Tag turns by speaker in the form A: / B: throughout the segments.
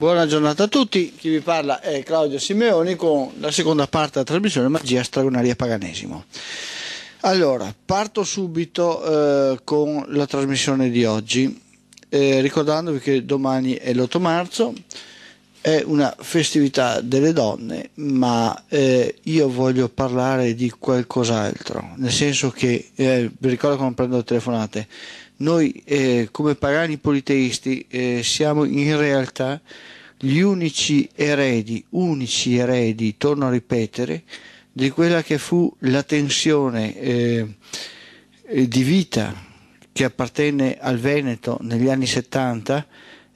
A: Buona giornata a tutti, chi vi parla è Claudio Simeoni con la seconda parte della trasmissione Magia Stragonaria Paganesimo. Allora, parto subito eh, con la trasmissione di oggi, eh, ricordandovi che domani è l'8 marzo, è una festività delle donne, ma eh, io voglio parlare di qualcos'altro, nel senso che, eh, vi ricordo quando prendo le telefonate, noi eh, come pagani politeisti eh, siamo in realtà gli unici eredi, unici eredi, torno a ripetere, di quella che fu la tensione eh, di vita che appartenne al Veneto negli anni 70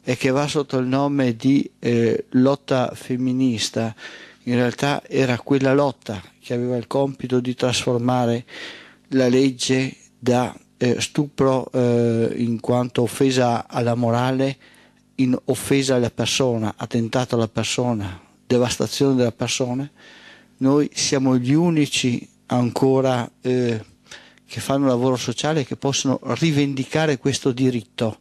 A: e che va sotto il nome di eh, lotta femminista, in realtà era quella lotta che aveva il compito di trasformare la legge da eh, stupro eh, in quanto offesa alla morale, in offesa alla persona, attentato alla persona, devastazione della persona, noi siamo gli unici ancora eh, che fanno lavoro sociale che possono rivendicare questo diritto,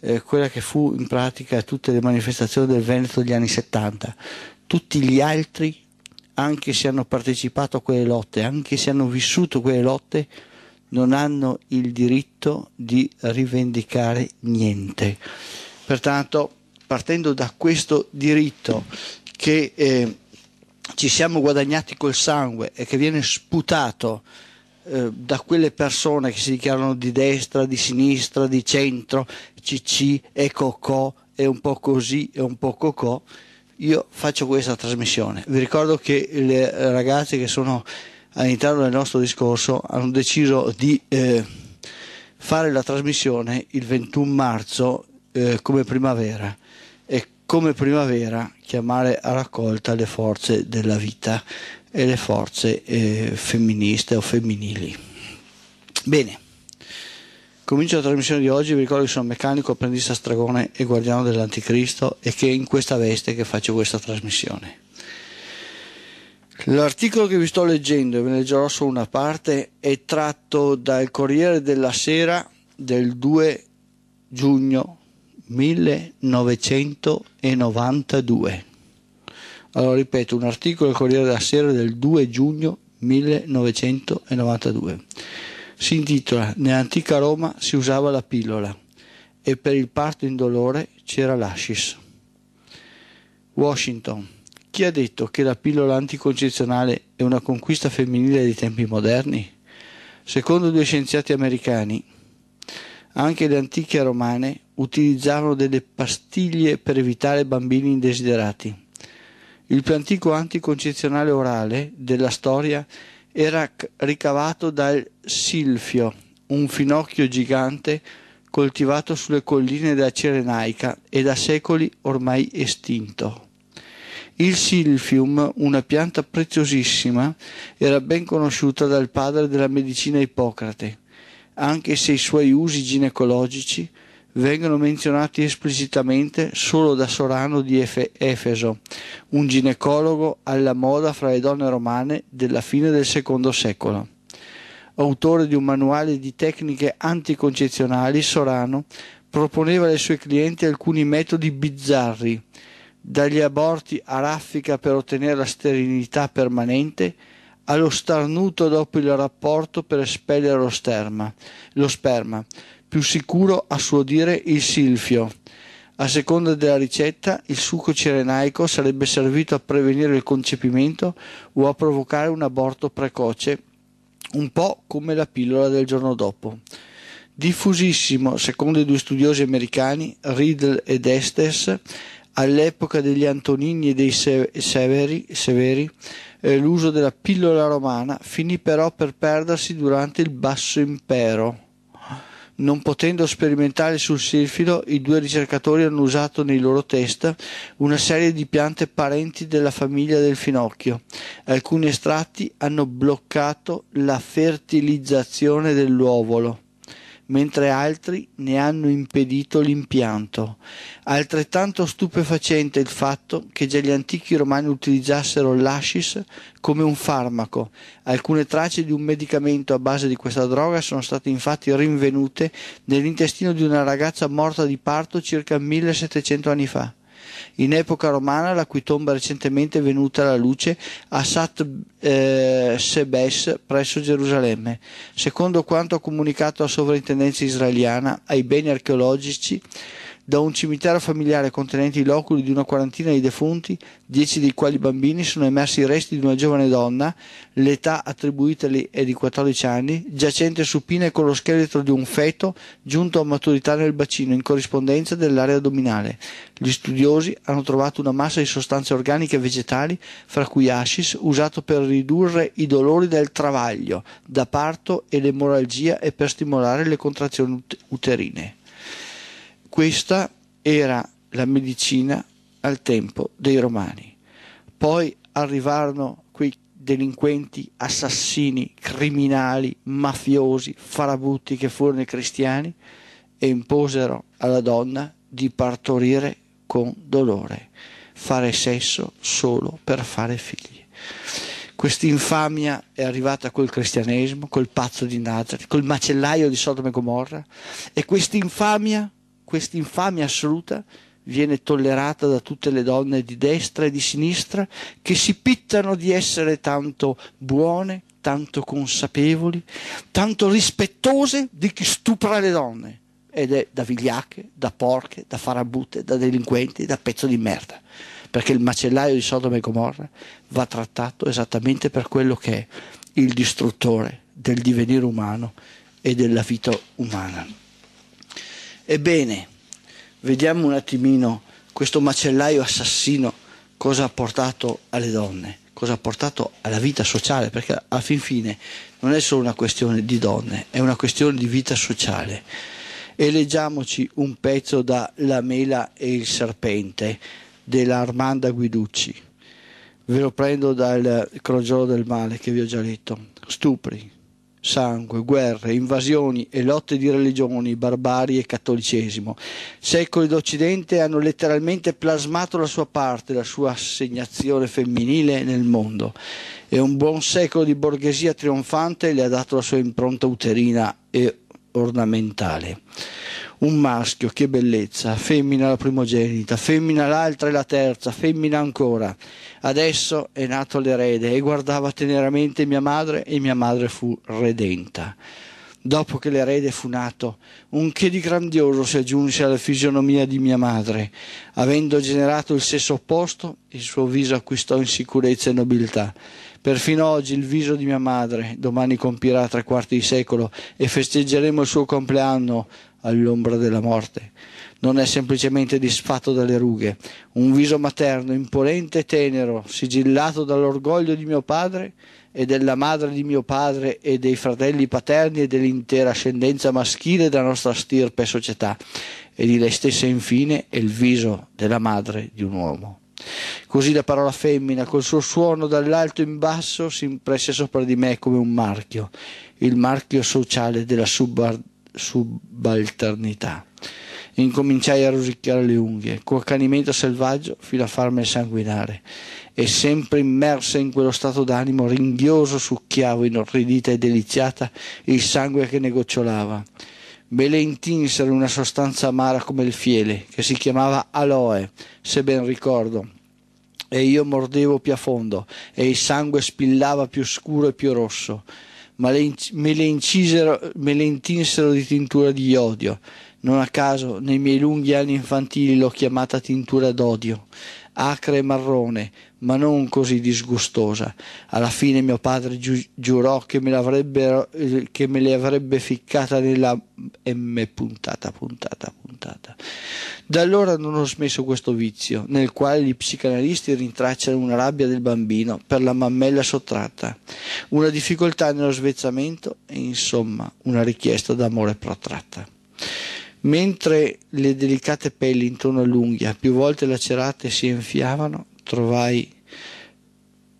A: eh, quella che fu in pratica tutte le manifestazioni del Veneto degli anni 70. Tutti gli altri, anche se hanno partecipato a quelle lotte, anche se hanno vissuto quelle lotte, non hanno il diritto di rivendicare niente. Pertanto, partendo da questo diritto che eh, ci siamo guadagnati col sangue e che viene sputato eh, da quelle persone che si dichiarano di destra, di sinistra, di centro, CC e Cocò, è un po' così, è un po' Cocò, io faccio questa trasmissione. Vi ricordo che le ragazze che sono all'interno del nostro discorso hanno deciso di eh, fare la trasmissione il 21 marzo eh, come primavera e come primavera chiamare a raccolta le forze della vita e le forze eh, femministe o femminili. Bene. Comincio la trasmissione di oggi, vi ricordo che sono meccanico, apprendista stragone e guardiano dell'anticristo e che è in questa veste che faccio questa trasmissione. L'articolo che vi sto leggendo, e ve ne leggerò solo una parte, è tratto dal Corriere della Sera del 2 giugno 1992. Allora ripeto, un articolo del Corriere della Sera del 2 giugno 1992. Si intitola Nell'antica Roma si usava la pillola e per il parto in dolore c'era l'ascis. Washington, chi ha detto che la pillola anticoncezionale è una conquista femminile dei tempi moderni? Secondo due scienziati americani, anche le antiche romane utilizzavano delle pastiglie per evitare bambini indesiderati. Il più antico anticoncezionale orale della storia era ricavato dal silfio, un finocchio gigante coltivato sulle colline della Cirenaica e da secoli ormai estinto. Il silfium, una pianta preziosissima, era ben conosciuta dal padre della medicina Ippocrate, anche se i suoi usi ginecologici vengono menzionati esplicitamente solo da Sorano di Efe- Efeso, un ginecologo alla moda fra le donne romane della fine del secondo secolo. Autore di un manuale di tecniche anticoncezionali, Sorano proponeva ai suoi clienti alcuni metodi bizzarri dagli aborti a raffica per ottenere la sterilità permanente, allo starnuto dopo il rapporto per espellere lo, sterma, lo sperma, più sicuro a suo dire il silfio. A seconda della ricetta, il succo cirenaico sarebbe servito a prevenire il concepimento o a provocare un aborto precoce, un po' come la pillola del giorno dopo. Diffusissimo, secondo i due studiosi americani, Riddle ed Estes, all'epoca degli Antonini e dei Severi, Severi eh, l'uso della pillola romana finì però per perdersi durante il Basso Impero. Non potendo sperimentare sul silfido, i due ricercatori hanno usato nei loro test una serie di piante parenti della famiglia del finocchio. Alcuni estratti hanno bloccato la fertilizzazione dell'uovolo mentre altri ne hanno impedito l'impianto. Altrettanto stupefacente il fatto che già gli antichi romani utilizzassero l'ascis come un farmaco. Alcune tracce di un medicamento a base di questa droga sono state infatti rinvenute nell'intestino di una ragazza morta di parto circa 1700 anni fa. In epoca romana, la cui tomba è recentemente venuta alla luce a Sat eh, Sebes presso Gerusalemme. Secondo quanto comunicato alla sovrintendenza israeliana ai beni archeologici, da un cimitero familiare contenente i loculi di una quarantina di defunti, dieci dei quali bambini, sono emersi i resti di una giovane donna, l'età attribuitale è di 14 anni, giacente supina e con lo scheletro di un feto giunto a maturità nel bacino in corrispondenza dell'area addominale. Gli studiosi hanno trovato una massa di sostanze organiche e vegetali, fra cui ascis, usato per ridurre i dolori del travaglio, da parto e l'emorragia e per stimolare le contrazioni uterine. Questa era la medicina al tempo dei romani. Poi arrivarono quei delinquenti, assassini, criminali, mafiosi, farabutti che furono i cristiani e imposero alla donna di partorire con dolore, fare sesso solo per fare figli. Quest'infamia è arrivata col cristianesimo, col pazzo di Nazareth, col macellaio di Sodoma e Gomorra e quest'infamia questa infamia assoluta viene tollerata da tutte le donne di destra e di sinistra che si pittano di essere tanto buone, tanto consapevoli, tanto rispettose di chi stupra le donne ed è da vigliacche, da porche, da farabutte, da delinquenti, da pezzo di merda. Perché il macellaio di Sodoma e Gomorra va trattato esattamente per quello che è il distruttore del divenire umano e della vita umana. Ebbene, vediamo un attimino questo macellaio assassino cosa ha portato alle donne, cosa ha portato alla vita sociale, perché alla fin fine non è solo una questione di donne, è una questione di vita sociale. E leggiamoci un pezzo da La mela e il serpente dell'Armanda Guiducci. Ve lo prendo dal crogiolo del male che vi ho già letto. Stupri, sangue, guerre, invasioni e lotte di religioni, barbarie e cattolicesimo. Secoli d'Occidente hanno letteralmente plasmato la sua parte, la sua assegnazione femminile nel mondo e un buon secolo di borghesia trionfante le ha dato la sua impronta uterina e ornamentale un maschio, che bellezza, femmina la primogenita, femmina l'altra e la terza, femmina ancora. Adesso è nato l'erede e guardava teneramente mia madre e mia madre fu redenta. Dopo che l'erede fu nato, un che di grandioso si aggiunse alla fisionomia di mia madre. Avendo generato il sesso opposto, il suo viso acquistò in sicurezza e nobiltà. Perfino oggi il viso di mia madre, domani compirà tre quarti di secolo e festeggeremo il suo compleanno all'ombra della morte. Non è semplicemente disfatto dalle rughe, un viso materno, imponente e tenero, sigillato dall'orgoglio di mio padre e della madre di mio padre e dei fratelli paterni e dell'intera ascendenza maschile della nostra stirpe e società, e di lei stessa infine è il viso della madre di un uomo. Così la parola femmina, col suo suono dall'alto in basso, si impresse sopra di me come un marchio, il marchio sociale della subordinazione subalternità. Incominciai a rosicchiare le unghie, con accanimento selvaggio, fino a farmi sanguinare. E sempre immersa in quello stato d'animo ringhioso succhiavo, inorridita e deliziata, il sangue che ne gocciolava. Me le intinsero una sostanza amara come il fiele, che si chiamava aloe, se ben ricordo. E io mordevo più a fondo, e il sangue spillava più scuro e più rosso ma le, me, le incisero, me le intinsero di tintura di iodio. Non a caso, nei miei lunghi anni infantili l'ho chiamata tintura d'odio acre e marrone, ma non così disgustosa. Alla fine mio padre gi- giurò che me, eh, che me, le avrebbe ficcata nella M puntata, puntata, puntata. Da allora non ho smesso questo vizio, nel quale gli psicanalisti rintracciano una rabbia del bambino per la mammella sottratta, una difficoltà nello svezzamento e insomma una richiesta d'amore protratta. Mentre le delicate pelli intorno all'unghia, più volte lacerate, si enfiavano, trovai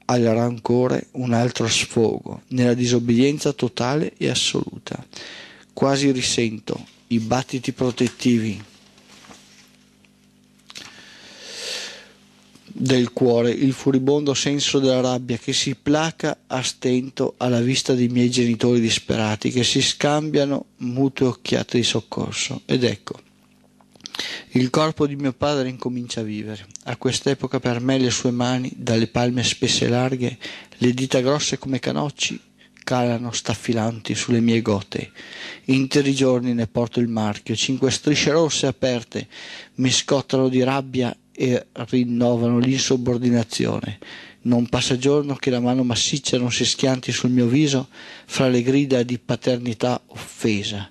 A: al rancore un altro sfogo, nella disobbedienza totale e assoluta. Quasi risento i battiti protettivi del cuore, il furibondo senso della rabbia che si placa a stento alla vista dei miei genitori disperati che si scambiano mutue occhiate di soccorso. Ed ecco, il corpo di mio padre incomincia a vivere. A quest'epoca per me le sue mani, dalle palme spesse e larghe, le dita grosse come canocci, calano staffilanti sulle mie gote. Interi giorni ne porto il marchio, cinque strisce rosse aperte mi scottano di rabbia e rinnovano l'insubordinazione. Non passa giorno che la mano massiccia non si schianti sul mio viso fra le grida di paternità offesa.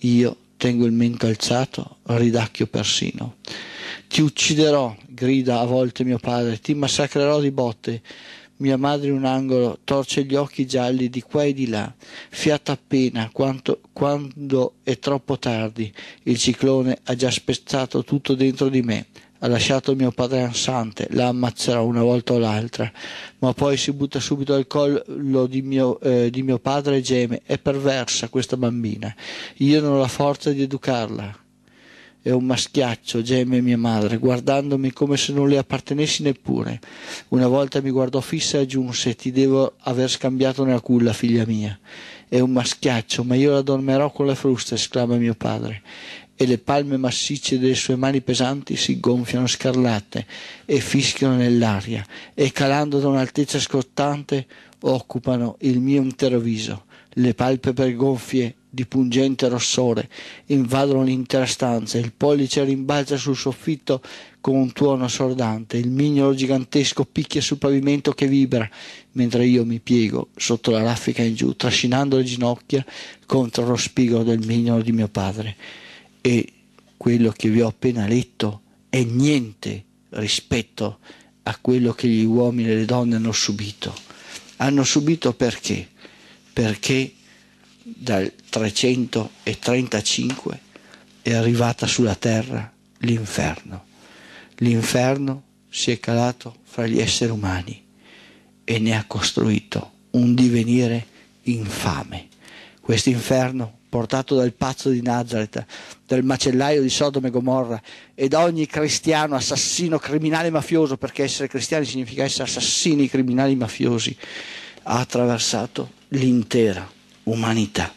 A: Io tengo il mento alzato, ridacchio persino. Ti ucciderò, grida a volte mio padre, ti massacrerò di botte. Mia madre in un angolo torce gli occhi gialli di qua e di là, fiata appena quanto, quando è troppo tardi. Il ciclone ha già spezzato tutto dentro di me, ha lasciato mio padre ansante, la ammazzerò una volta o l'altra, ma poi si butta subito al collo di mio, eh, di mio padre e geme, è perversa questa bambina, io non ho la forza di educarla. È un maschiaccio, geme mia madre, guardandomi come se non le appartenessi neppure. Una volta mi guardò fissa e aggiunse ti devo aver scambiato nella culla, figlia mia. È un maschiaccio, ma io la dormerò con le fruste, esclama mio padre e le palme massicce delle sue mani pesanti si gonfiano scarlate e fischiano nell'aria e calando da un'altezza scottante occupano il mio intero viso. Le palpebre gonfie di pungente rossore invadono l'intera stanza, il pollice rimbalza sul soffitto con un tuono assordante, il mignolo gigantesco picchia sul pavimento che vibra, mentre io mi piego sotto la raffica in giù, trascinando le ginocchia contro lo spigolo del mignolo di mio padre e quello che vi ho appena letto è niente rispetto a quello che gli uomini e le donne hanno subito. Hanno subito perché? Perché dal 335 è arrivata sulla terra l'inferno. L'inferno si è calato fra gli esseri umani e ne ha costruito un divenire infame. Questo inferno portato dal pazzo di Nazareth, dal macellaio di Sodome e Gomorra e da ogni cristiano, assassino, criminale mafioso, perché essere cristiani significa essere assassini, criminali, mafiosi, ha attraversato l'intera umanità.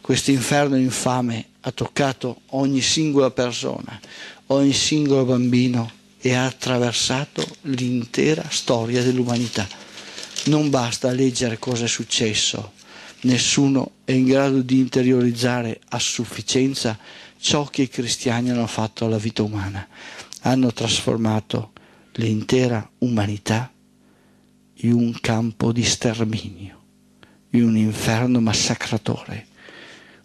A: Questo inferno infame ha toccato ogni singola persona, ogni singolo bambino e ha attraversato l'intera storia dell'umanità. Non basta leggere cosa è successo nessuno è in grado di interiorizzare a sufficienza ciò che i cristiani hanno fatto alla vita umana. Hanno trasformato l'intera umanità in un campo di sterminio, in un inferno massacratore.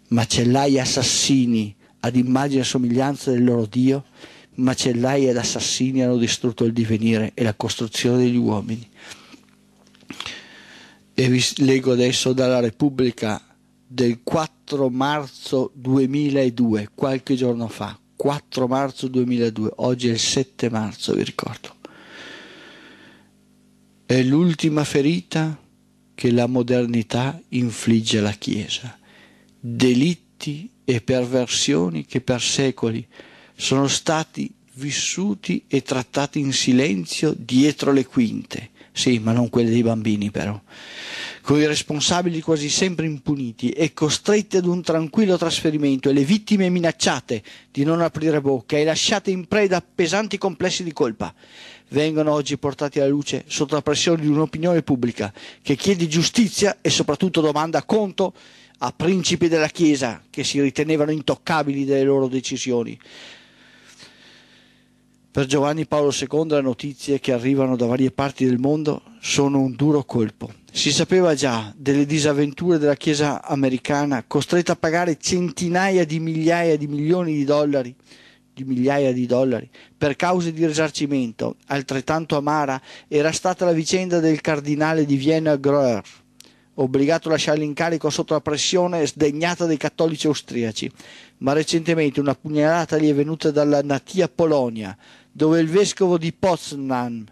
A: Macellai assassini ad immagine e somiglianza del loro Dio, macellai ed assassini hanno distrutto il divenire e la costruzione degli uomini e vi leggo adesso dalla Repubblica del 4 marzo 2002, qualche giorno fa, 4 marzo 2002, oggi è il 7 marzo, vi ricordo. È l'ultima ferita che la modernità infligge alla Chiesa, delitti e perversioni che per secoli sono stati vissuti e trattati in silenzio dietro le quinte sì, ma non quelle dei bambini però, con i responsabili quasi sempre impuniti e costretti ad un tranquillo trasferimento e le vittime minacciate di non aprire bocca e lasciate in preda a pesanti complessi di colpa, vengono oggi portati alla luce sotto la pressione di un'opinione pubblica che chiede giustizia e soprattutto domanda conto a principi della Chiesa che si ritenevano intoccabili delle loro decisioni. Per Giovanni Paolo II le notizie che arrivano da varie parti del mondo sono un duro colpo. Si sapeva già delle disavventure della Chiesa americana, costretta a pagare centinaia di migliaia di milioni di dollari, di migliaia di dollari per cause di risarcimento. Altrettanto amara era stata la vicenda del cardinale di Vienna Gröer, obbligato a lasciare l'incarico sotto la pressione sdegnata dei cattolici austriaci. Ma recentemente una pugnalata gli è venuta dalla natia Polonia, dove il vescovo di Poznan,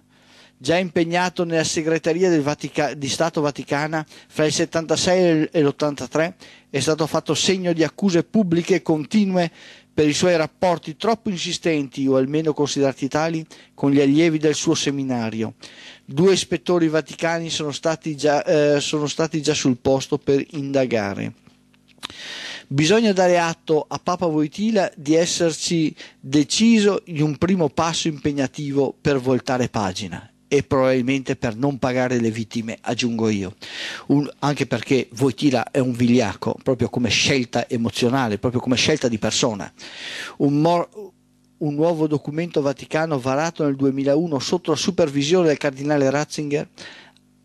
A: già impegnato nella segreteria Vatica- di Stato Vaticana fra il 76 e l'83, è stato fatto segno di accuse pubbliche continue per i suoi rapporti troppo insistenti o almeno considerati tali con gli allievi del suo seminario. Due ispettori vaticani sono stati già, eh, sono stati già sul posto per indagare. Bisogna dare atto a Papa Voitila di esserci deciso in un primo passo impegnativo per voltare pagina e probabilmente per non pagare le vittime, aggiungo io. Un, anche perché Voitila è un vigliacco, proprio come scelta emozionale, proprio come scelta di persona. Un, mor- un nuovo documento vaticano varato nel 2001 sotto la supervisione del cardinale Ratzinger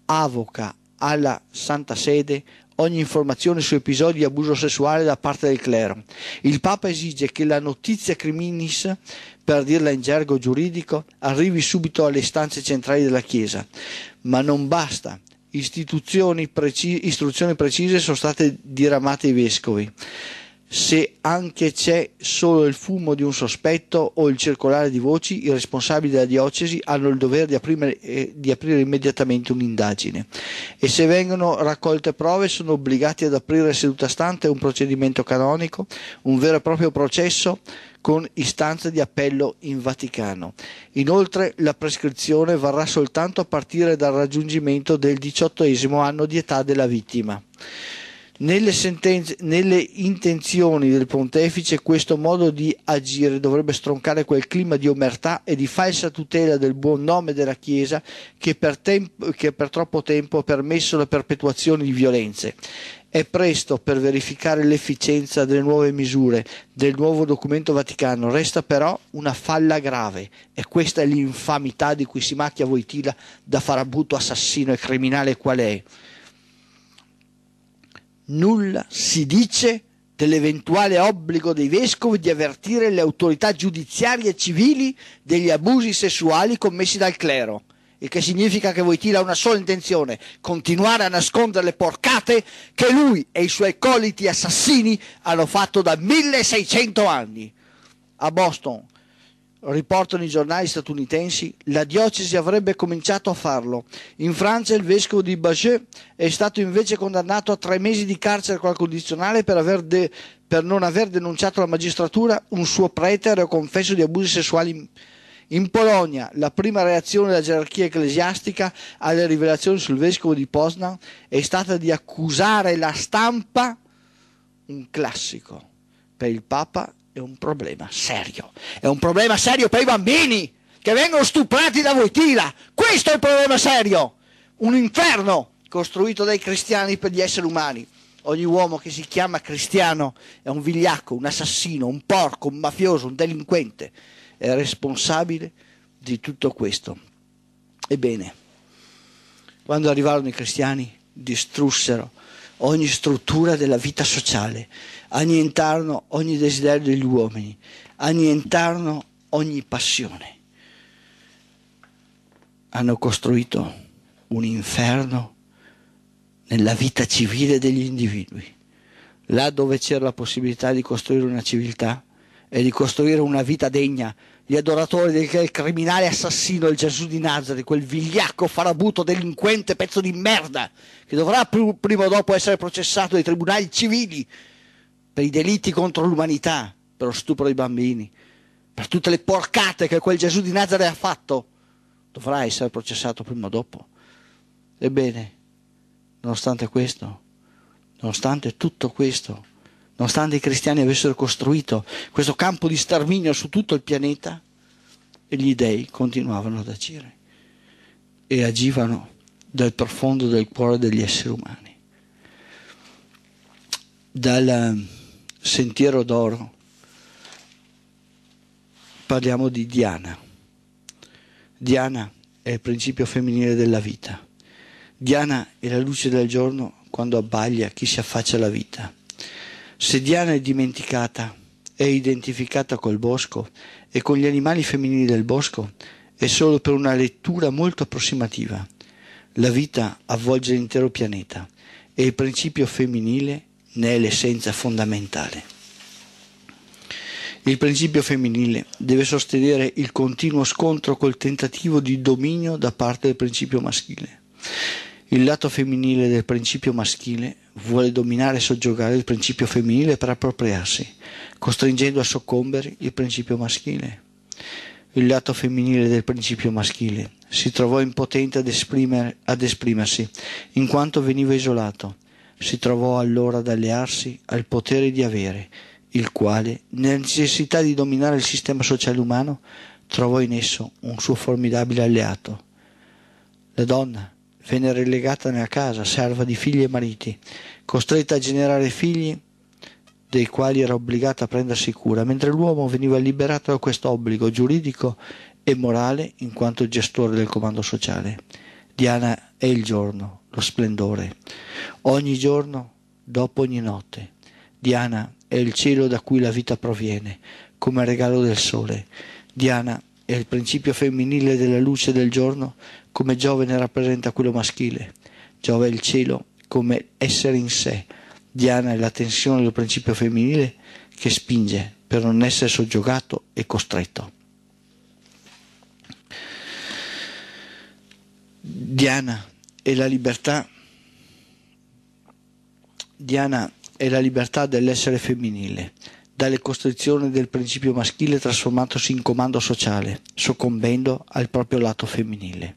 A: avoca alla Santa Sede ogni informazione su episodi di abuso sessuale da parte del clero. Il Papa esige che la notizia criminis, per dirla in gergo giuridico, arrivi subito alle stanze centrali della Chiesa, ma non basta. Preci- istruzioni precise sono state diramate ai vescovi se anche c'è solo il fumo di un sospetto o il circolare di voci, i responsabili della diocesi hanno il dovere di aprire, eh, di aprire immediatamente un'indagine e se vengono raccolte prove sono obbligati ad aprire seduta stante un procedimento canonico, un vero e proprio processo con istanza di appello in Vaticano. Inoltre la prescrizione varrà soltanto a partire dal raggiungimento del diciottesimo anno di età della vittima. Nelle, sentenze, nelle intenzioni del pontefice questo modo di agire dovrebbe stroncare quel clima di omertà e di falsa tutela del buon nome della Chiesa che per, tempo, che per troppo tempo ha permesso la perpetuazione di violenze. È presto per verificare l'efficienza delle nuove misure del nuovo documento vaticano, resta però una falla grave e questa è l'infamità di cui si macchia Voitila da farabutto assassino e criminale qual è nulla si dice dell'eventuale obbligo dei vescovi di avvertire le autorità giudiziarie e civili degli abusi sessuali commessi dal clero, il che significa che Voitila ha una sola intenzione, continuare a nascondere le porcate che lui e i suoi coliti assassini hanno fatto da 1600 anni. A Boston riportano i giornali statunitensi, la diocesi avrebbe cominciato a farlo. In Francia il vescovo di Baget è stato invece condannato a tre mesi di carcere con la condizionale per, de- per non aver denunciato alla magistratura un suo prete o confesso di abusi sessuali. In Polonia la prima reazione della gerarchia ecclesiastica alle rivelazioni sul vescovo di Poznan è stata di accusare la stampa, un classico per il Papa è un problema serio. È un problema serio per i bambini che vengono stuprati da voi Questo è il problema serio. Un inferno costruito dai cristiani per gli esseri umani. Ogni uomo che si chiama cristiano è un vigliacco, un assassino, un porco, un mafioso, un delinquente. È responsabile di tutto questo. Ebbene, quando arrivarono i cristiani, distrussero ogni struttura della vita sociale, annientarono ogni desiderio degli uomini, annientarono ogni passione. Hanno costruito un inferno nella vita civile degli individui. Là dove c'era la possibilità di costruire una civiltà e di costruire una vita degna gli adoratori del criminale assassino, il Gesù di Nazareth, quel vigliacco farabuto delinquente pezzo di merda, che dovrà pr- prima o dopo essere processato dai tribunali civili per i delitti contro l'umanità, per lo stupro dei bambini, per tutte le porcate che quel Gesù di Nazareth ha fatto, dovrà essere processato prima o dopo. Ebbene, nonostante questo, nonostante tutto questo, nonostante i cristiani avessero costruito questo campo di sterminio su tutto il pianeta, gli dèi continuavano ad agire e agivano dal profondo del cuore degli esseri umani, dal ehm, sentiero d'oro. Parliamo di Diana. Diana è il principio femminile della vita. Diana è la luce del giorno quando abbaglia chi si affaccia alla vita. Se Diana è dimenticata, è identificata col bosco e con gli animali femminili del bosco, è solo per una lettura molto approssimativa. La vita avvolge l'intero pianeta e il principio femminile ne è l'essenza fondamentale. Il principio femminile deve sostenere il continuo scontro col tentativo di dominio da parte del principio maschile. Il lato femminile del principio maschile vuole dominare e soggiogare il principio femminile per appropriarsi, costringendo a soccombere il principio maschile. Il lato femminile del principio maschile si trovò impotente ad, esprimer, ad esprimersi, in quanto veniva isolato. Si trovò allora ad allearsi al potere di avere, il quale, nella necessità di dominare il sistema sociale umano, trovò in esso un suo formidabile alleato. La donna, venne relegata nella casa, serva di figli e mariti, costretta a generare figli dei quali era obbligata a prendersi cura, mentre l'uomo veniva liberato da questo obbligo giuridico e morale in quanto gestore del comando sociale. Diana è il giorno, lo splendore. Ogni giorno, dopo ogni notte. Diana è il cielo da cui la vita proviene, come regalo del sole. Diana è il principio femminile della luce del giorno come Giove ne rappresenta quello maschile. Giove è il cielo come essere in sé. Diana è la tensione del principio femminile che spinge per non essere soggiogato e costretto. Diana è la libertà. Diana è la libertà dell'essere femminile dalle costrizioni del principio maschile trasformandosi in comando sociale, soccombendo al proprio lato femminile.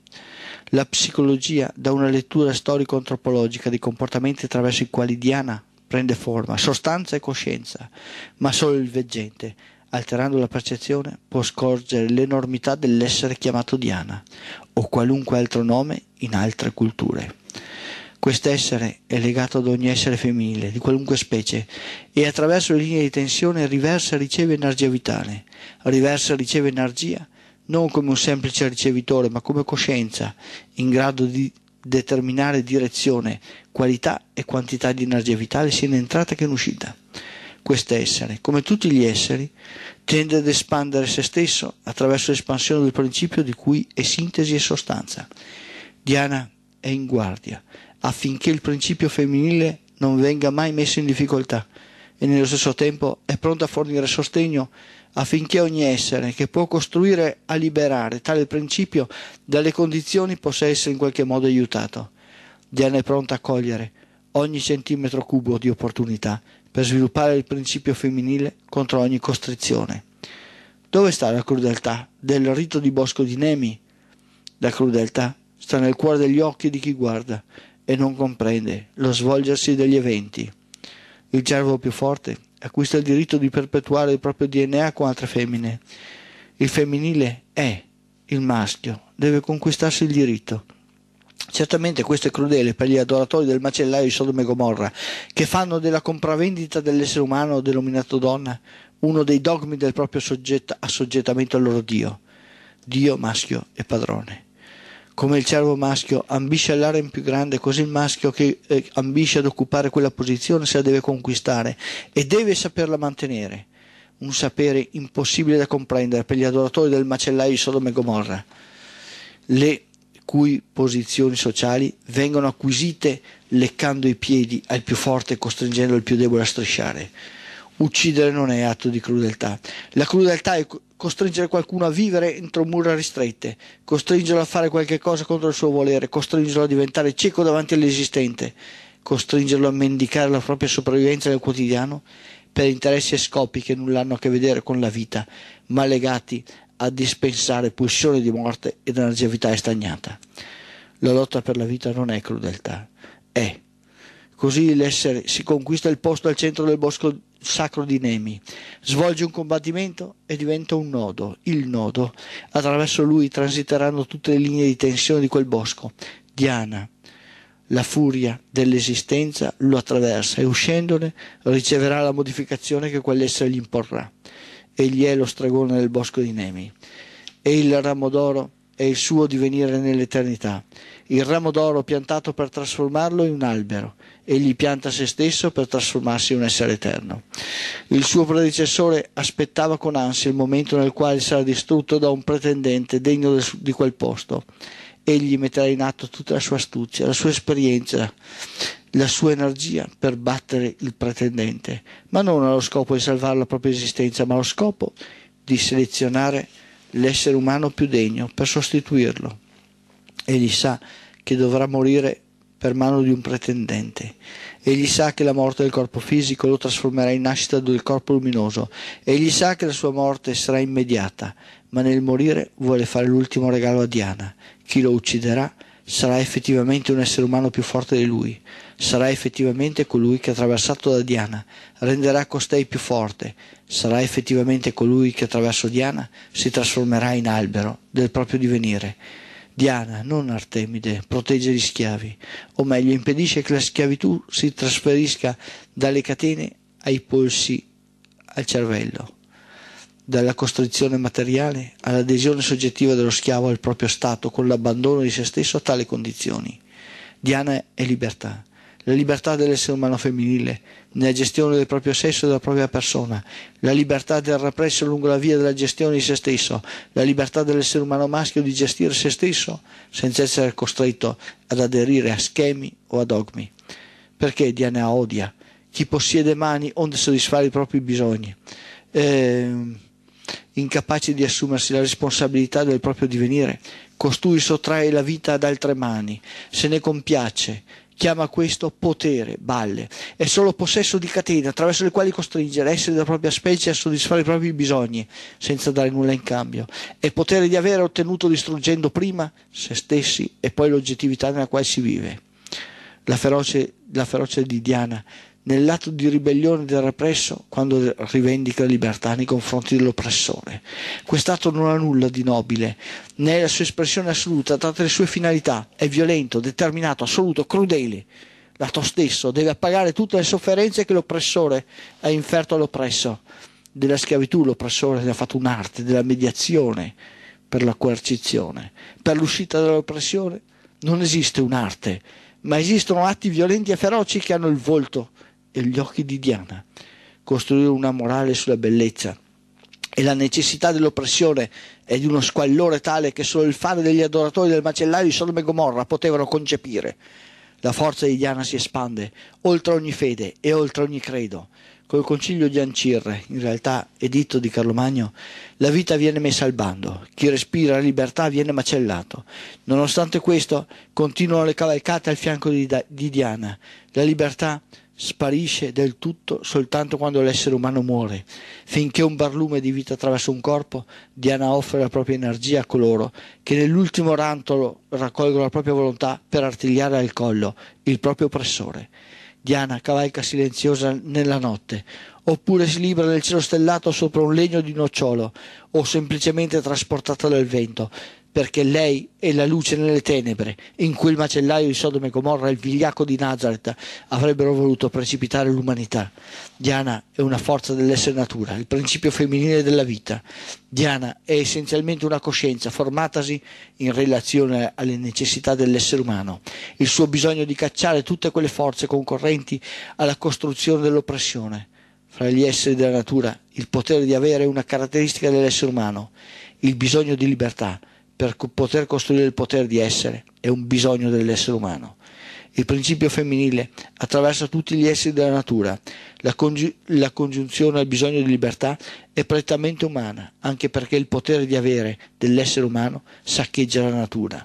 A: La psicologia dà una lettura storico-antropologica dei comportamenti attraverso i quali Diana prende forma, sostanza e coscienza, ma solo il veggente, alterando la percezione, può scorgere l'enormità dell'essere chiamato Diana o qualunque altro nome in altre culture. Quest'essere è legato ad ogni essere femminile, di qualunque specie, e attraverso le linee di tensione riversa e riceve energia vitale, riversa e riceve energia, non come un semplice ricevitore, ma come coscienza, in grado di determinare direzione, qualità e quantità di energia vitale sia in entrata che in uscita. Quest'essere, come tutti gli esseri, tende ad espandere se stesso attraverso l'espansione del principio di cui è sintesi e sostanza. Diana è in guardia affinché il principio femminile non venga mai messo in difficoltà e nello stesso tempo è pronto a fornire sostegno affinché ogni essere che può costruire a liberare tale principio dalle condizioni possa essere in qualche modo aiutato. Diana è pronta a cogliere ogni centimetro cubo di opportunità per sviluppare il principio femminile contro ogni costrizione. Dove sta la crudeltà del rito di Bosco di Nemi? La crudeltà sta nel cuore degli occhi di chi guarda e non comprende lo svolgersi degli eventi. Il cervo più forte acquista il diritto di perpetuare il proprio DNA con altre femmine. Il femminile è il maschio, deve conquistarsi il diritto. Certamente questo è crudele per gli adoratori del macellaio di Sodome e Gomorra, che fanno della compravendita dell'essere umano denominato donna uno dei dogmi del proprio soggetta- assoggettamento al loro Dio, Dio maschio e padrone come il cervo maschio ambisce all'area più grande, così il maschio che eh, ambisce ad occupare quella posizione se la deve conquistare e deve saperla mantenere. Un sapere impossibile da comprendere per gli adoratori del macellaio di Sodome e Gomorra, le cui posizioni sociali vengono acquisite leccando i piedi al più forte e costringendo il più debole a strisciare uccidere non è atto di crudeltà. La crudeltà è costringere qualcuno a vivere entro mura ristrette, costringerlo a fare qualche cosa contro il suo volere, costringerlo a diventare cieco davanti all'esistente, costringerlo a mendicare la propria sopravvivenza nel quotidiano per interessi e scopi che nulla hanno a che vedere con la vita, ma legati a dispensare pulsione di morte ed longevità stagnata. La lotta per la vita non è crudeltà, è. Così l'essere si conquista il posto al centro del bosco sacro di Nemi. Svolge un combattimento e diventa un nodo, il nodo. Attraverso lui transiteranno tutte le linee di tensione di quel bosco. Diana, la furia dell'esistenza, lo attraversa e uscendone riceverà la modificazione che quell'essere gli imporrà. Egli è lo stregone del bosco di Nemi. E il ramo d'oro è il suo divenire nell'eternità il ramo d'oro piantato per trasformarlo in un albero, egli pianta se stesso per trasformarsi in un essere eterno. Il suo predecessore aspettava con ansia il momento nel quale sarà distrutto da un pretendente degno di quel posto. Egli metterà in atto tutta la sua astuzia, la sua esperienza, la sua energia per battere il pretendente, ma non allo scopo di salvare la propria esistenza, ma allo scopo di selezionare l'essere umano più degno per sostituirlo egli sa che dovrà morire per mano di un pretendente. Egli sa che la morte del corpo fisico lo trasformerà in nascita del corpo luminoso. Egli sa che la sua morte sarà immediata, ma nel morire vuole fare l'ultimo regalo a Diana. Chi lo ucciderà sarà effettivamente un essere umano più forte di lui. Sarà effettivamente colui che attraversato da Diana renderà costei più forte. Sarà effettivamente colui che attraverso Diana si trasformerà in albero del proprio divenire. Diana, non Artemide, protegge gli schiavi, o meglio impedisce che la schiavitù si trasferisca dalle catene ai polsi al cervello, dalla costrizione materiale all'adesione soggettiva dello schiavo al proprio stato con l'abbandono di se stesso a tali condizioni. Diana è libertà, la libertà dell'essere umano femminile, nella gestione del proprio sesso e della propria persona, la libertà del rappresso lungo la via della gestione di se stesso, la libertà dell'essere umano maschio di gestire se stesso senza essere costretto ad aderire a schemi o a dogmi. Perché Diana odia chi possiede mani onde soddisfare i propri bisogni, eh, incapace di assumersi la responsabilità del proprio divenire, costui sottrae la vita ad altre mani, se ne compiace, chiama questo potere, balle. È solo possesso di catene attraverso le quali costringere esseri della propria specie a soddisfare i propri bisogni senza dare nulla in cambio. È potere di avere ottenuto distruggendo prima se stessi e poi l'oggettività nella quale si vive. La feroce, la ferocia di Diana nell'atto di ribellione del represso quando rivendica la libertà nei confronti dell'oppressore. Quest'atto non ha nulla di nobile, né la sua espressione assoluta, date le sue finalità, è violento, determinato, assoluto, crudele. L'atto stesso deve appagare tutte le sofferenze che l'oppressore ha inferto all'oppresso. Della schiavitù l'oppressore ne ha fatto un'arte, della mediazione per la coercizione. Per l'uscita dall'oppressione non esiste un'arte, ma esistono atti violenti e feroci che hanno il volto e gli occhi di Diana, costruire una morale sulla bellezza. E la necessità dell'oppressione è di uno squallore tale che solo il fare degli adoratori del macellaio di Sodome e Gomorra potevano concepire. La forza di Diana si espande oltre ogni fede e oltre ogni credo. Col concilio di Ancirre, in realtà editto di Carlo Magno, la vita viene messa al bando, chi respira la libertà viene macellato. Nonostante questo, continuano le cavalcate al fianco di, da- di Diana. La libertà sparisce del tutto soltanto quando l'essere umano muore. Finché un barlume di vita attraversa un corpo, Diana offre la propria energia a coloro che nell'ultimo rantolo raccolgono la propria volontà per artigliare al collo il proprio oppressore. Diana cavalca silenziosa nella notte, oppure si libera nel cielo stellato sopra un legno di nocciolo, o semplicemente trasportata dal vento, perché lei è la luce nelle tenebre in cui il macellaio di Sodome e Gomorra e il vigliacco di Nazareth avrebbero voluto precipitare l'umanità. Diana è una forza dell'essere natura, il principio femminile della vita. Diana è essenzialmente una coscienza formatasi in relazione alle necessità dell'essere umano, il suo bisogno di cacciare tutte quelle forze concorrenti alla costruzione dell'oppressione. Fra gli esseri della natura, il potere di avere è una caratteristica dell'essere umano, il bisogno di libertà per poter costruire il potere di essere, è un bisogno dell'essere umano. Il principio femminile attraversa tutti gli esseri della natura. La, congi- la congiunzione al bisogno di libertà è prettamente umana, anche perché il potere di avere dell'essere umano saccheggia la natura.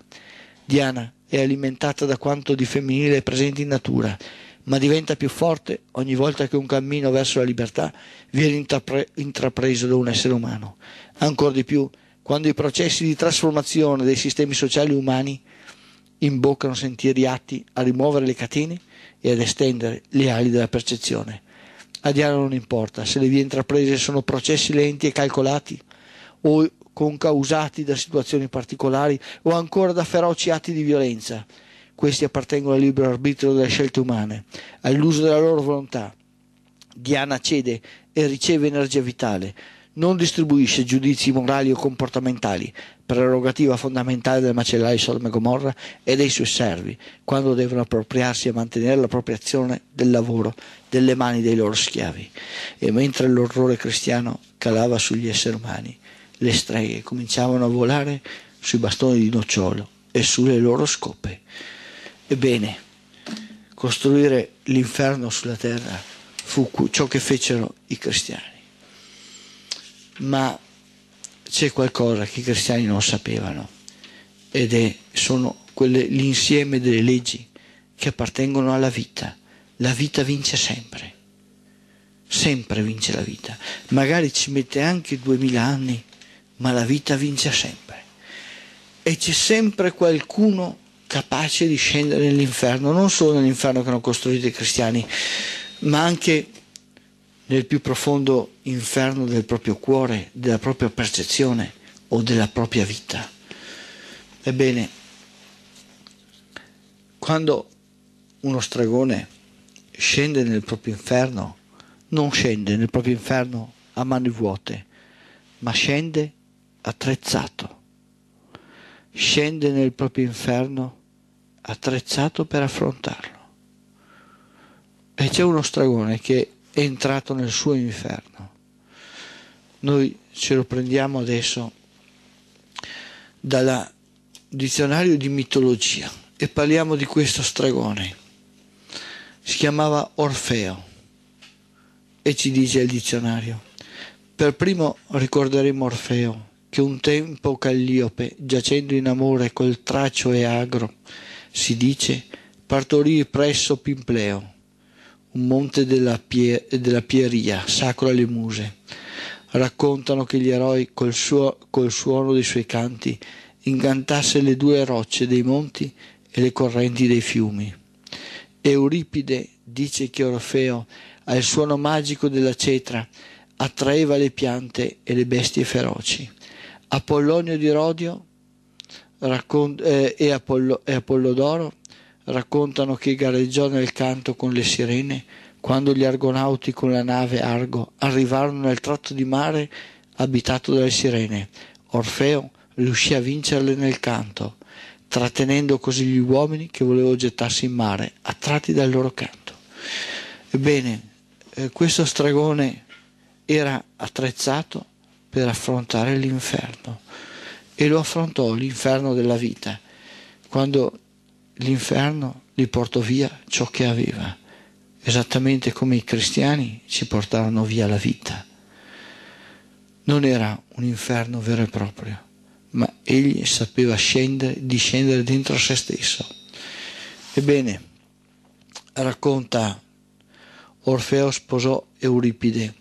A: Diana è alimentata da quanto di femminile è presente in natura, ma diventa più forte ogni volta che un cammino verso la libertà viene intrapre- intrapreso da un essere umano. Ancora di più, quando i processi di trasformazione dei sistemi sociali umani imboccano sentieri atti a rimuovere le catene e ad estendere le ali della percezione. A Diana non importa se le vie intraprese sono processi lenti e calcolati o concausati da situazioni particolari o ancora da feroci atti di violenza. Questi appartengono al libero arbitrio delle scelte umane, all'uso della loro volontà. Diana cede e riceve energia vitale, non distribuisce giudizi morali o comportamentali, prerogativa fondamentale del macellaio Sodome Gomorra e dei suoi servi, quando devono appropriarsi e mantenere l'appropriazione del lavoro delle mani dei loro schiavi. E mentre l'orrore cristiano calava sugli esseri umani, le streghe cominciavano a volare sui bastoni di nocciolo e sulle loro scope. Ebbene, costruire l'inferno sulla terra fu ciò che fecero i cristiani ma c'è qualcosa che i cristiani non sapevano ed è, sono quelle, l'insieme delle leggi che appartengono alla vita. La vita vince sempre, sempre vince la vita. Magari ci mette anche duemila anni, ma la vita vince sempre. E c'è sempre qualcuno capace di scendere nell'inferno, non solo nell'inferno che hanno costruito i cristiani, ma anche nel più profondo inferno del proprio cuore, della propria percezione o della propria vita. Ebbene, quando uno stregone scende nel proprio inferno, non scende nel proprio inferno a mani vuote, ma scende attrezzato. Scende nel proprio inferno attrezzato per affrontarlo. E c'è uno stregone che è entrato nel suo inferno. Noi ce lo prendiamo adesso dal dizionario di mitologia e parliamo di questo stregone. Si chiamava Orfeo e ci dice il dizionario. Per primo ricorderemo Orfeo che un tempo Calliope, giacendo in amore col traccio e agro, si dice, partorì presso Pimpleo un monte della, pie- della Pieria, sacro alle muse. Raccontano che gli eroi col, suo- col suono dei suoi canti incantasse le due rocce dei monti e le correnti dei fiumi. Euripide dice che Orfeo al suono magico della cetra attraeva le piante e le bestie feroci. Apollonio di Rodio raccont- eh, e, Apollo- e Apollodoro raccontano che gareggiò nel canto con le sirene quando gli argonauti con la nave Argo arrivarono nel tratto di mare abitato dalle sirene. Orfeo riuscì a vincerle nel canto, trattenendo così gli uomini che volevano gettarsi in mare, attratti dal loro canto. Ebbene, eh, questo stregone era attrezzato per affrontare l'inferno e lo affrontò l'inferno della vita. Quando l'inferno gli portò via ciò che aveva, esattamente come i cristiani ci portarono via la vita. Non era un inferno vero e proprio, ma egli sapeva scendere, discendere dentro se stesso. Ebbene, racconta Orfeo sposò Euripide,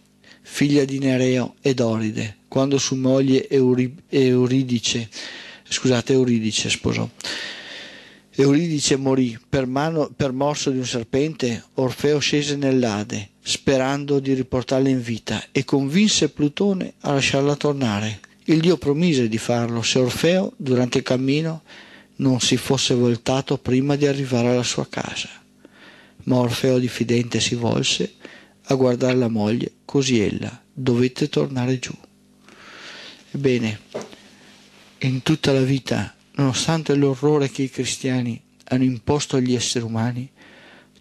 A: figlia di Nereo e Doride, quando sua moglie Euridice, scusate, Euridice sposò. Euridice morì, per, mano, per morso di un serpente, Orfeo scese nell'Ade, sperando di riportarla in vita, e convinse Plutone a lasciarla tornare. Il dio promise di farlo se Orfeo, durante il cammino, non si fosse voltato prima di arrivare alla sua casa. Ma Orfeo diffidente si volse a guardare la moglie, così ella dovette tornare giù. Ebbene, in tutta la vita nonostante l'orrore che i cristiani hanno imposto agli esseri umani,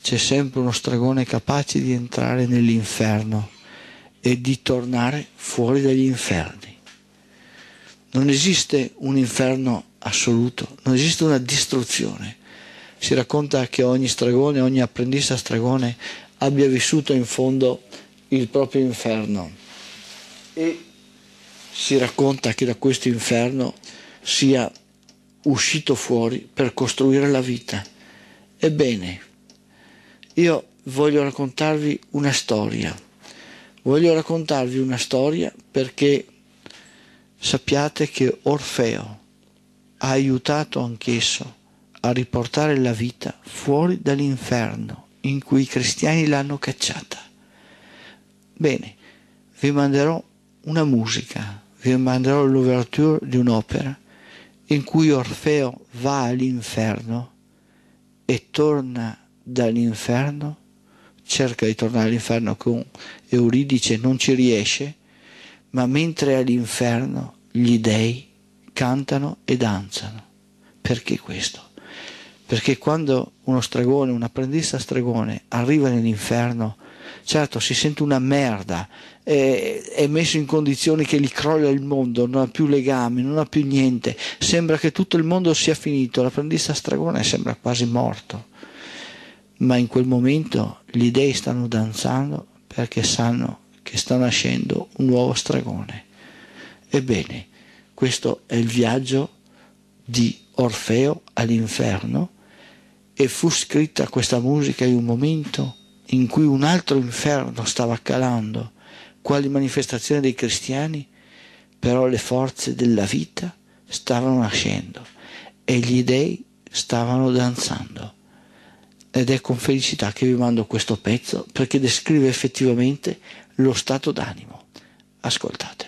A: c'è sempre uno stregone capace di entrare nell'inferno e di tornare fuori dagli inferni. Non esiste un inferno assoluto, non esiste una distruzione. Si racconta che ogni stregone, ogni apprendista stregone abbia vissuto in fondo il proprio inferno e si racconta che da questo inferno sia uscito fuori per costruire la vita. Ebbene, io voglio raccontarvi una storia. Voglio raccontarvi una storia perché sappiate che Orfeo ha aiutato anch'esso a riportare la vita fuori dall'inferno in cui i cristiani l'hanno cacciata. Bene, vi manderò una musica, vi manderò l'ouverture di un'opera in cui Orfeo va all'inferno e torna dall'inferno, cerca di tornare all'inferno con Euridice, non ci riesce, ma mentre è all'inferno gli dei cantano e danzano. Perché questo? Perché quando uno stregone, un apprendista stregone arriva nell'inferno, certo si sente una merda, è, è messo in condizioni che gli crolla il mondo, non ha più legami, non ha più niente, sembra che tutto il mondo sia finito, l'apprendista stragone sembra quasi morto, ma in quel momento gli dei stanno danzando perché sanno che sta nascendo un nuovo stregone. Ebbene, questo è il viaggio di Orfeo all'inferno e fu scritta questa musica in un momento in cui un altro inferno stava calando, quali manifestazioni dei cristiani, però le forze della vita stavano nascendo e gli dei stavano danzando. Ed è con felicità che vi mando questo pezzo perché descrive effettivamente lo stato d'animo. Ascoltate.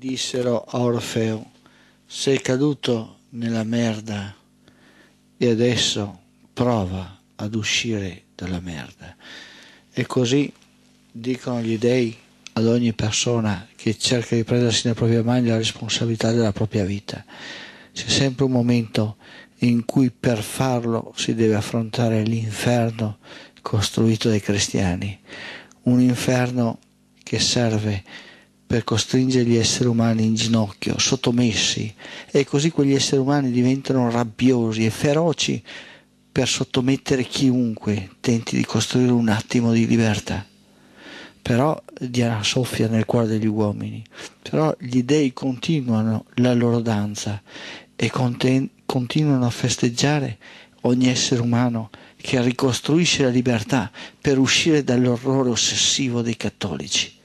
A: dissero a Orfeo, sei caduto nella merda e adesso prova ad uscire dalla merda. E così dicono gli dei ad ogni persona che cerca di prendersi nelle proprie mani la responsabilità della propria vita. C'è sempre un momento in cui per farlo si deve affrontare l'inferno costruito dai cristiani, un inferno che serve per costringere gli esseri umani in ginocchio, sottomessi, e così quegli esseri umani diventano rabbiosi e feroci per sottomettere chiunque tenti di costruire un attimo di libertà. Però Diana soffia nel cuore degli uomini, però gli dei continuano la loro danza e conten- continuano a festeggiare ogni essere umano che ricostruisce la libertà per uscire dall'orrore ossessivo dei cattolici.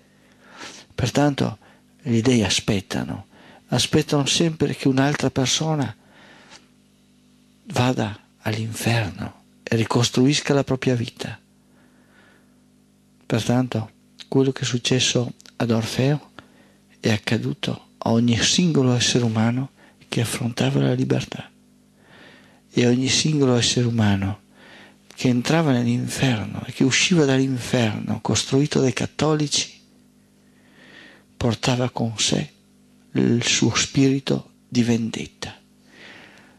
A: Pertanto gli dei aspettano, aspettano sempre che un'altra persona vada all'inferno e ricostruisca la propria vita. Pertanto quello che è successo ad Orfeo è accaduto a ogni singolo essere umano che affrontava la libertà e ogni singolo essere umano che entrava nell'inferno e che usciva dall'inferno costruito dai cattolici portava con sé il suo spirito di vendetta.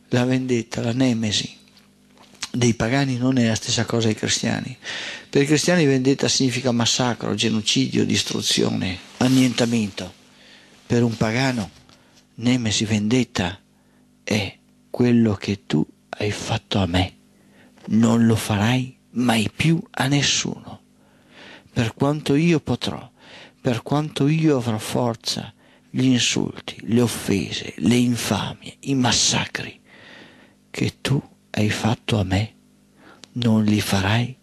A: La vendetta, la nemesi dei pagani non è la stessa cosa ai cristiani. Per i cristiani vendetta significa massacro, genocidio, distruzione, annientamento. Per un pagano nemesi vendetta è quello che tu hai fatto a me. Non lo farai mai più a nessuno. Per quanto io potrò per quanto io avrò forza, gli insulti, le offese, le infamie, i massacri che tu hai fatto a me, non li farai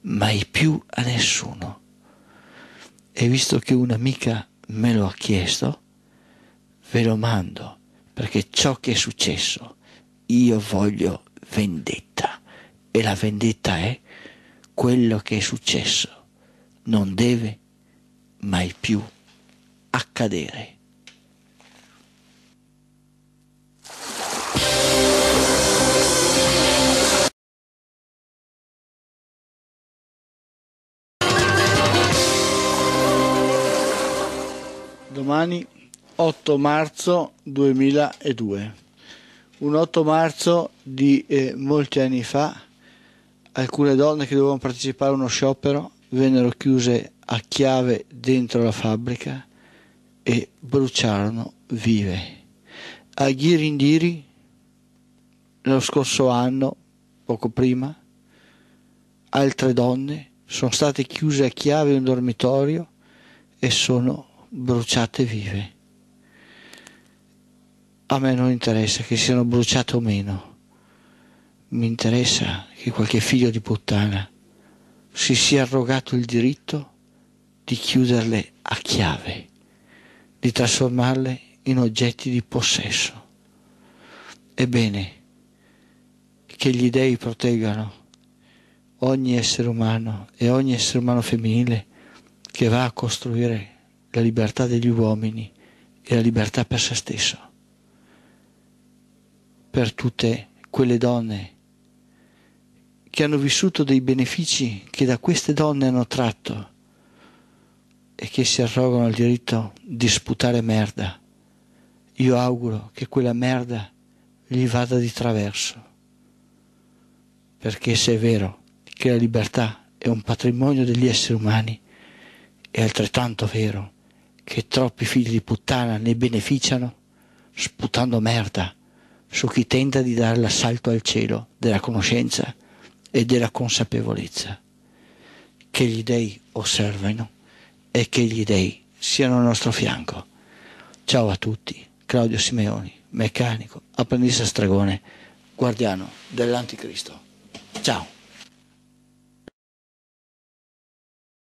A: mai più a nessuno. E visto che un'amica me lo ha chiesto, ve lo mando, perché ciò che è successo, io voglio vendetta. E la vendetta è quello che è successo. Non deve mai più accadere. Domani 8 marzo 2002. Un 8 marzo di eh, molti anni fa alcune donne che dovevano partecipare a uno sciopero vennero chiuse a chiave dentro la fabbrica e bruciarono vive. A Ghirindiri, lo scorso anno, poco prima, altre donne sono state chiuse a chiave in un dormitorio e sono bruciate vive. A me non interessa che siano bruciate o meno, mi interessa che qualche figlio di puttana si sia arrogato il diritto di chiuderle a chiave, di trasformarle in oggetti di possesso. Ebbene, che gli dei proteggano ogni essere umano e ogni essere umano femminile che va a costruire la libertà degli uomini e la libertà per se stesso, per tutte quelle donne che hanno vissuto dei benefici che da queste donne hanno tratto e che si arrogano il diritto di sputare merda, io auguro che quella merda gli vada di traverso. Perché se è vero che la libertà è un patrimonio degli esseri umani, è altrettanto vero che troppi figli di puttana ne beneficiano sputando merda su chi tenta di dare l'assalto al cielo della conoscenza e della consapevolezza. Che gli dei osservino e che gli dèi siano al nostro fianco. Ciao a tutti, Claudio Simeoni, meccanico, apprendista stregone, guardiano dell'anticristo. Ciao.